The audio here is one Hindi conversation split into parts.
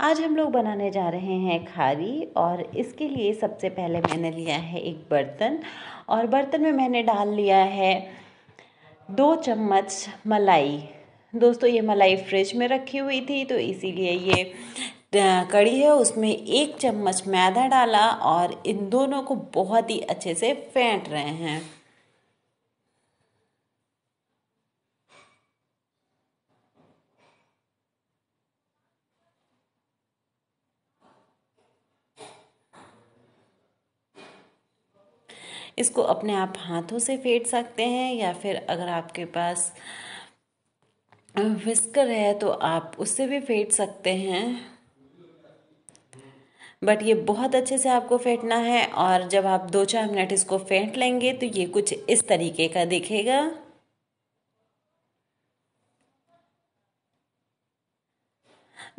आज हम लोग बनाने जा रहे हैं खारी और इसके लिए सबसे पहले मैंने लिया है एक बर्तन और बर्तन में मैंने डाल लिया है दो चम्मच मलाई दोस्तों ये मलाई फ्रिज में रखी हुई थी तो इसीलिए ये कड़ी है उसमें एक चम्मच मैदा डाला और इन दोनों को बहुत ही अच्छे से फेंट रहे हैं इसको अपने आप हाथों से फेंट सकते हैं या फिर अगर आपके पास विस्कर है तो आप उससे भी फेंट सकते हैं बट ये बहुत अच्छे से आपको फेंटना है और जब आप दो चार मिनट इसको फेंट लेंगे तो ये कुछ इस तरीके का दिखेगा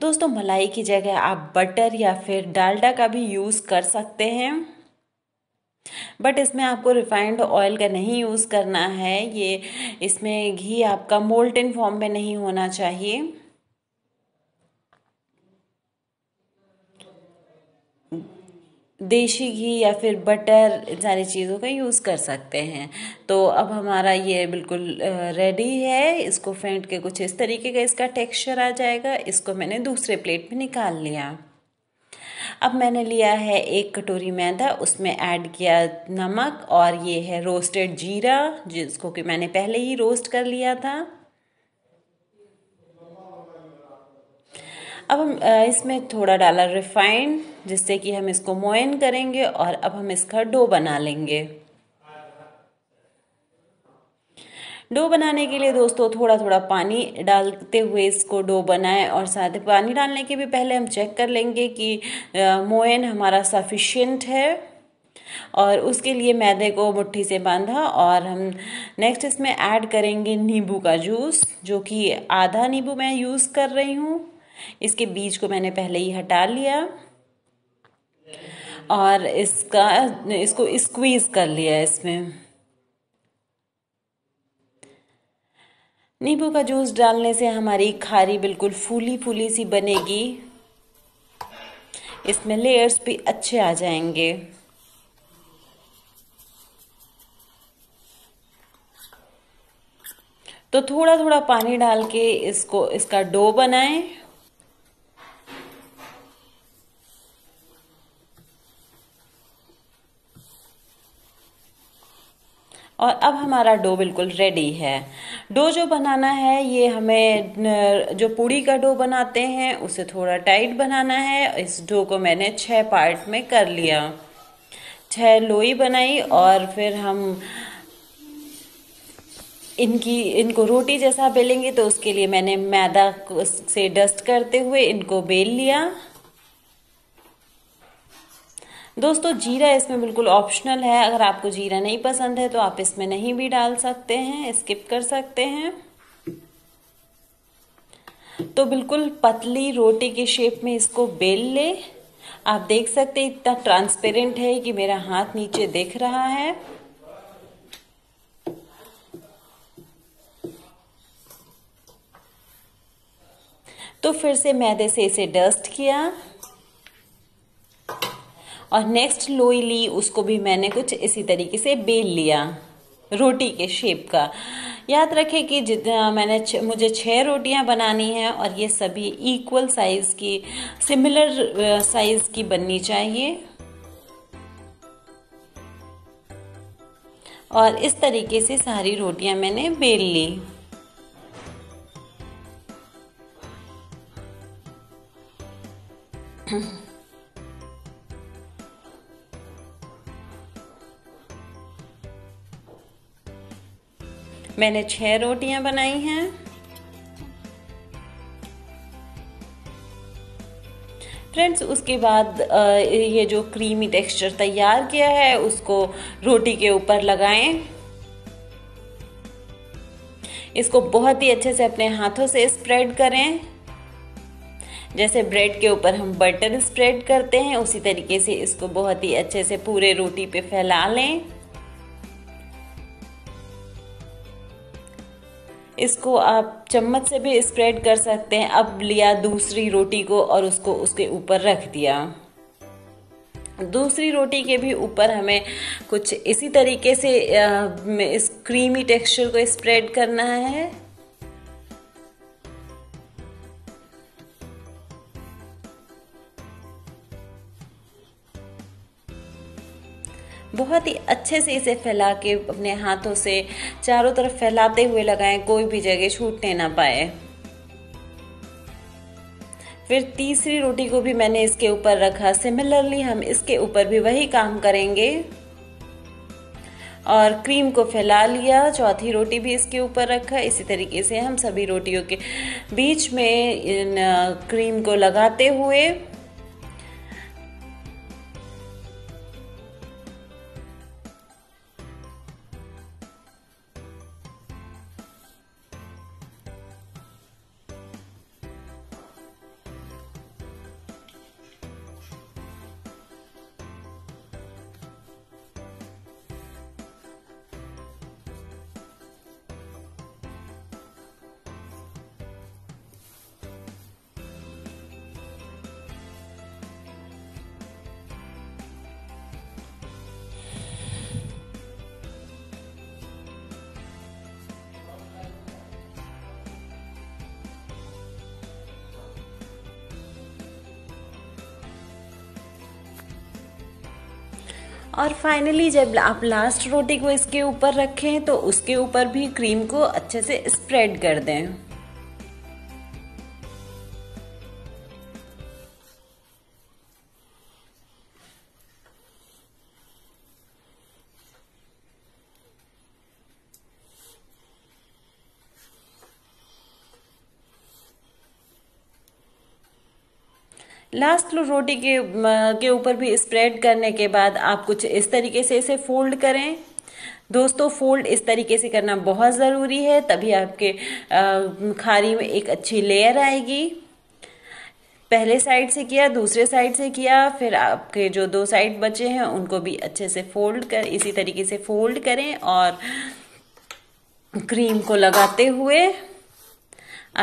दोस्तों मलाई की जगह आप बटर या फिर डालडा का भी यूज़ कर सकते हैं बट इसमें आपको रिफाइंड ऑयल का नहीं यूज़ करना है ये इसमें घी आपका मोल्टन फॉर्म में नहीं होना चाहिए देशी घी या फिर बटर इन सारी चीज़ों का यूज़ कर सकते हैं तो अब हमारा ये बिल्कुल रेडी है इसको फेंट के कुछ इस तरीके का इसका टेक्सचर आ जाएगा इसको मैंने दूसरे प्लेट में निकाल लिया अब मैंने लिया है एक कटोरी मैदा उसमें ऐड किया नमक और ये है रोस्टेड जीरा जिसको कि मैंने पहले ही रोस्ट कर लिया था अब हम इसमें थोड़ा डाला रिफाइंड जिससे कि हम इसको मोइन करेंगे और अब हम इसका डो बना लेंगे डो बनाने के लिए दोस्तों थोड़ा थोड़ा पानी डालते हुए इसको डो बनाएं और साथ ही पानी डालने के भी पहले हम चेक कर लेंगे कि मोयन हमारा सफिशेंट है और उसके लिए मैदे को मुट्ठी से बांधा और हम नेक्स्ट इसमें ऐड करेंगे नींबू का जूस जो कि आधा नींबू मैं यूज़ कर रही हूँ इसके बीज को मैंने पहले ही हटा लिया और इसका इसको स्क्वीज़ कर लिया इसमें नींबू का जूस डालने से हमारी खारी बिल्कुल फूली फूली सी बनेगी इसमें लेयर्स भी अच्छे आ जाएंगे तो थोड़ा थोड़ा पानी डाल के इसको इसका डो बनाएं और अब हमारा डो बिल्कुल रेडी है डो जो बनाना है ये हमें जो पूड़ी का डो बनाते हैं उसे थोड़ा टाइट बनाना है इस डो को मैंने छः पार्ट में कर लिया छः लोई बनाई और फिर हम इनकी इनको रोटी जैसा बेलेंगे तो उसके लिए मैंने मैदा से डस्ट करते हुए इनको बेल लिया दोस्तों जीरा इसमें बिल्कुल ऑप्शनल है अगर आपको जीरा नहीं पसंद है तो आप इसमें नहीं भी डाल सकते हैं स्किप कर सकते हैं तो बिल्कुल पतली रोटी के शेप में इसको बेल ले आप देख सकते हैं इतना ट्रांसपेरेंट है कि मेरा हाथ नीचे दिख रहा है तो फिर से मैदे से इसे डस्ट किया और नेक्स्ट लोई ली उसको भी मैंने कुछ इसी तरीके से बेल लिया रोटी के शेप का याद रखें कि जितना मैंने च, मुझे छः रोटियां बनानी हैं और ये सभी इक्वल साइज़ की सिमिलर साइज़ की बननी चाहिए और इस तरीके से सारी रोटियां मैंने बेल ली Mm-hmm. मैंने छह रोटियां बनाई हैं फ्रेंड्स उसके बाद ये जो क्रीमी टेक्सचर तैयार किया है उसको रोटी के ऊपर लगाएं इसको बहुत ही अच्छे से अपने हाथों से स्प्रेड करें जैसे ब्रेड के ऊपर हम बटर स्प्रेड करते हैं उसी तरीके से इसको बहुत ही अच्छे से पूरे रोटी पे फैला लें इसको आप चम्मच से भी स्प्रेड कर सकते हैं अब लिया दूसरी रोटी को और उसको उसके ऊपर रख दिया दूसरी रोटी के भी ऊपर हमें कुछ इसी तरीके से इस क्रीमी टेक्सचर को स्प्रेड करना है बहुत ही अच्छे से इसे फैला के अपने हाथों से चारों तरफ फैलाते हुए लगाएं कोई भी जगह छूटने ना पाए फिर तीसरी रोटी को भी मैंने इसके ऊपर रखा सिमिलरली हम इसके ऊपर भी वही काम करेंगे और क्रीम को फैला लिया चौथी रोटी भी इसके ऊपर रखा इसी तरीके से हम सभी रोटियों के बीच में इन क्रीम को लगाते हुए और फाइनली जब आप लास्ट रोटी को इसके ऊपर रखें तो उसके ऊपर भी क्रीम को अच्छे से स्प्रेड कर दें लास्ट रोटी के के ऊपर भी स्प्रेड करने के बाद आप कुछ इस तरीके से इसे फोल्ड करें दोस्तों फोल्ड इस तरीके से करना बहुत ज़रूरी है तभी आपके खारी में एक अच्छी लेयर आएगी पहले साइड से किया दूसरे साइड से किया फिर आपके जो दो साइड बचे हैं उनको भी अच्छे से फोल्ड कर इसी तरीके से फोल्ड करें और क्रीम को लगाते हुए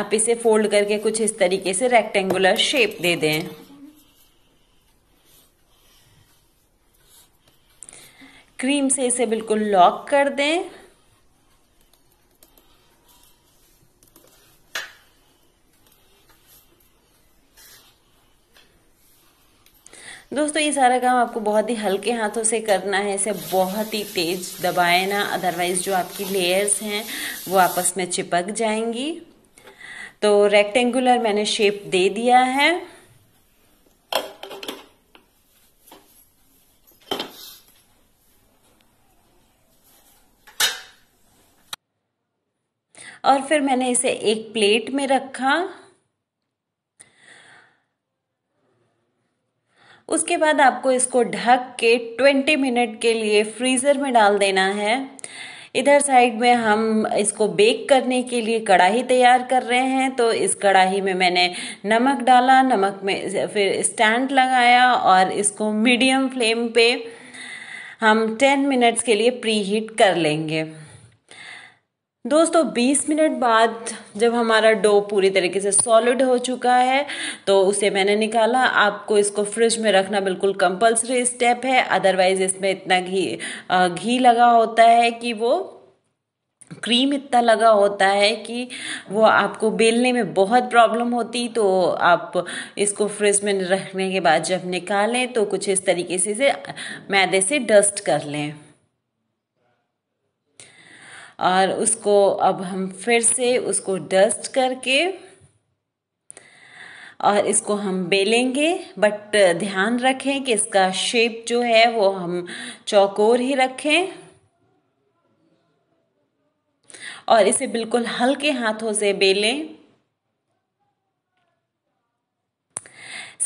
आप इसे फोल्ड करके कुछ इस तरीके से रेक्टेंगुलर शेप दे दें क्रीम से इसे बिल्कुल लॉक कर दें दोस्तों ये सारा काम आपको बहुत ही हल्के हाथों से करना है इसे बहुत ही तेज दबाए ना अदरवाइज जो आपकी लेयर्स हैं वो आपस में चिपक जाएंगी तो रेक्टेंगुलर मैंने शेप दे दिया है और फिर मैंने इसे एक प्लेट में रखा उसके बाद आपको इसको ढक के 20 मिनट के लिए फ्रीज़र में डाल देना है इधर साइड में हम इसको बेक करने के लिए कढ़ाई तैयार कर रहे हैं तो इस कढ़ाई में मैंने नमक डाला नमक में फिर स्टैंड लगाया और इसको मीडियम फ्लेम पे हम 10 मिनट्स के लिए प्री हीट कर लेंगे दोस्तों 20 मिनट बाद जब हमारा डो पूरी तरीके से सॉलिड हो चुका है तो उसे मैंने निकाला आपको इसको फ्रिज में रखना बिल्कुल कंपलसरी स्टेप है अदरवाइज इसमें इतना घी घी लगा होता है कि वो क्रीम इतना लगा होता है कि वो आपको बेलने में बहुत प्रॉब्लम होती तो आप इसको फ्रिज में रखने के बाद जब निकालें तो कुछ इस तरीके से मैदे से डस्ट कर लें और उसको अब हम फिर से उसको डस्ट करके और इसको हम बेलेंगे बट ध्यान रखें कि इसका शेप जो है वो हम चौकोर ही रखें और इसे बिल्कुल हल्के हाथों से बेलें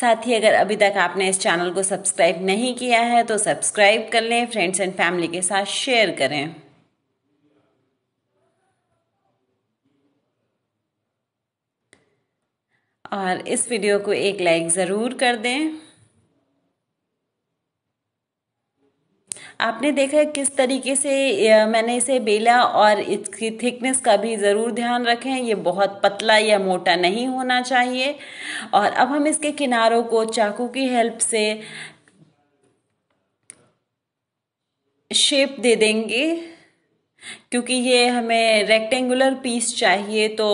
साथ ही अगर अभी तक आपने इस चैनल को सब्सक्राइब नहीं किया है तो सब्सक्राइब कर लें फ्रेंड्स एंड फैमिली के साथ शेयर करें और इस वीडियो को एक लाइक ज़रूर कर दें आपने देखा है किस तरीके से मैंने इसे बेला और इसकी थिकनेस का भी ज़रूर ध्यान रखें ये बहुत पतला या मोटा नहीं होना चाहिए और अब हम इसके किनारों को चाकू की हेल्प से शेप दे देंगे क्योंकि ये हमें रेक्टेंगुलर पीस चाहिए तो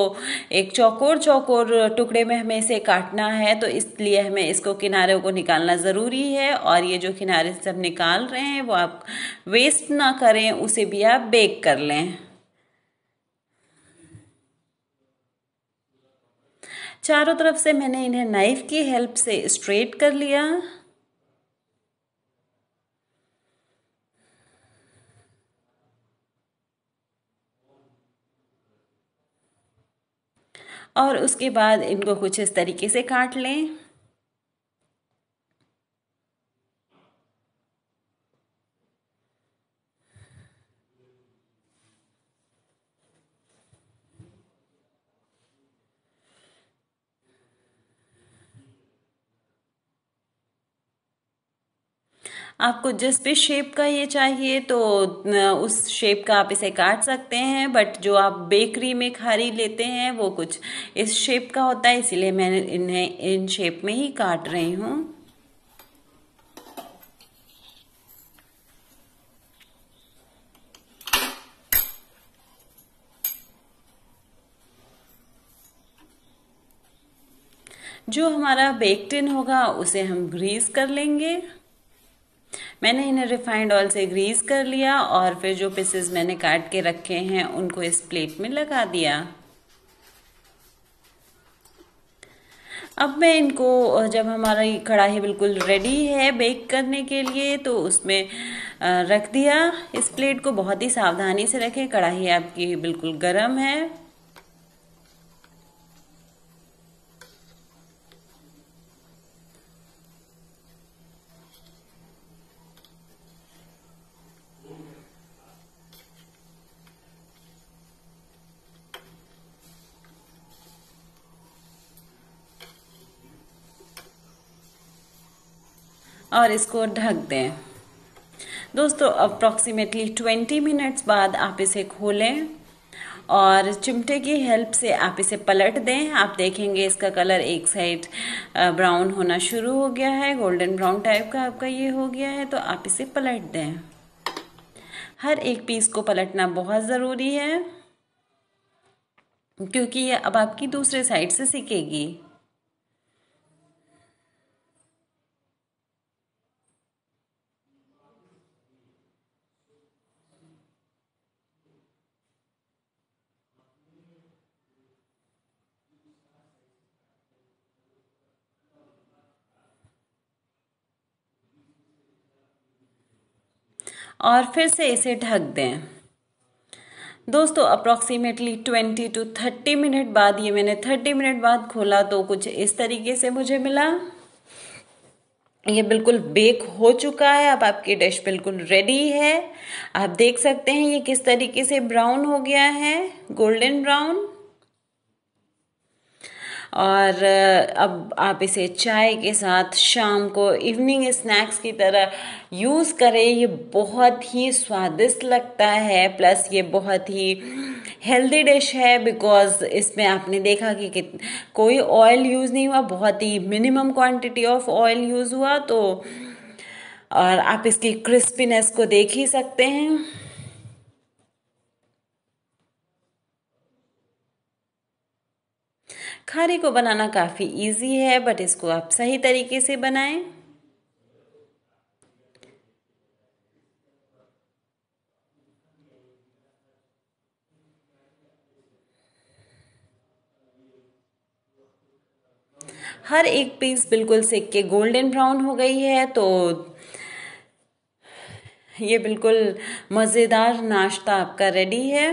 एक चौकोर चौकोर टुकड़े में हमें इसे काटना है तो इसलिए हमें इसको किनारों को निकालना ज़रूरी है और ये जो किनारे से हम निकाल रहे हैं वो आप वेस्ट ना करें उसे भी आप बेक कर लें चारों तरफ से मैंने इन्हें नाइफ़ की हेल्प से स्ट्रेट कर लिया और उसके बाद इनको कुछ इस तरीके से काट लें आपको जिस भी शेप का ये चाहिए तो उस शेप का आप इसे काट सकते हैं बट जो आप बेकरी में खारी लेते हैं वो कुछ इस शेप का होता है इसीलिए मैं इन्हें इन शेप में ही काट रही हूँ जो हमारा बेक्टिन होगा उसे हम ग्रीस कर लेंगे मैंने इन्हें रिफाइंड ऑयल से ग्रीस कर लिया और फिर जो पीसेस मैंने काट के रखे हैं उनको इस प्लेट में लगा दिया अब मैं इनको जब हमारी कढ़ाई बिल्कुल रेडी है बेक करने के लिए तो उसमें रख दिया इस प्लेट को बहुत ही सावधानी से रखें कढ़ाई आपकी बिल्कुल गर्म है और इसको ढक दें दोस्तों अप्रॉक्सीमेटली 20 मिनट्स बाद आप इसे खोलें और चिमटे की हेल्प से आप इसे पलट दें आप देखेंगे इसका कलर एक साइड ब्राउन होना शुरू हो गया है गोल्डन ब्राउन टाइप का आपका ये हो गया है तो आप इसे पलट दें हर एक पीस को पलटना बहुत ज़रूरी है क्योंकि ये अब आपकी दूसरे साइड से सीखेगी और फिर से इसे ढक दें दोस्तों अप्रॉक्सीमेटली 20 टू 30 मिनट बाद ये मैंने 30 मिनट बाद खोला तो कुछ इस तरीके से मुझे मिला ये बिल्कुल बेक हो चुका है अब आपकी डिश बिल्कुल रेडी है आप देख सकते हैं ये किस तरीके से ब्राउन हो गया है गोल्डन ब्राउन और अब आप इसे चाय के साथ शाम को इवनिंग स्नैक्स की तरह यूज़ करें ये बहुत ही स्वादिष्ट लगता है प्लस ये बहुत ही हेल्दी डिश है बिकॉज इसमें आपने देखा कि, कोई ऑयल यूज़ नहीं हुआ बहुत ही minimum quantity of oil use हुआ तो और आप इसकी क्रिस्पीनेस को देख ही सकते हैं खारे को बनाना काफ़ी इजी है बट इसको आप सही तरीके से बनाएं हर एक पीस बिल्कुल सेक के गोल्डन ब्राउन हो गई है तो ये बिल्कुल मज़ेदार नाश्ता आपका रेडी है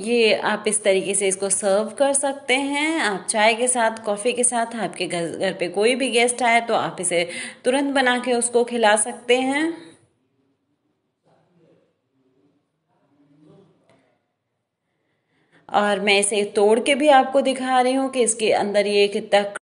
ये आप इस तरीके से इसको सर्व कर सकते हैं आप चाय के साथ कॉफ़ी के साथ आपके घर घर पे कोई भी गेस्ट आए तो आप इसे तुरंत बना के उसको खिला सकते हैं और मैं इसे तोड़ के भी आपको दिखा रही हूँ कि इसके अंदर ये कितना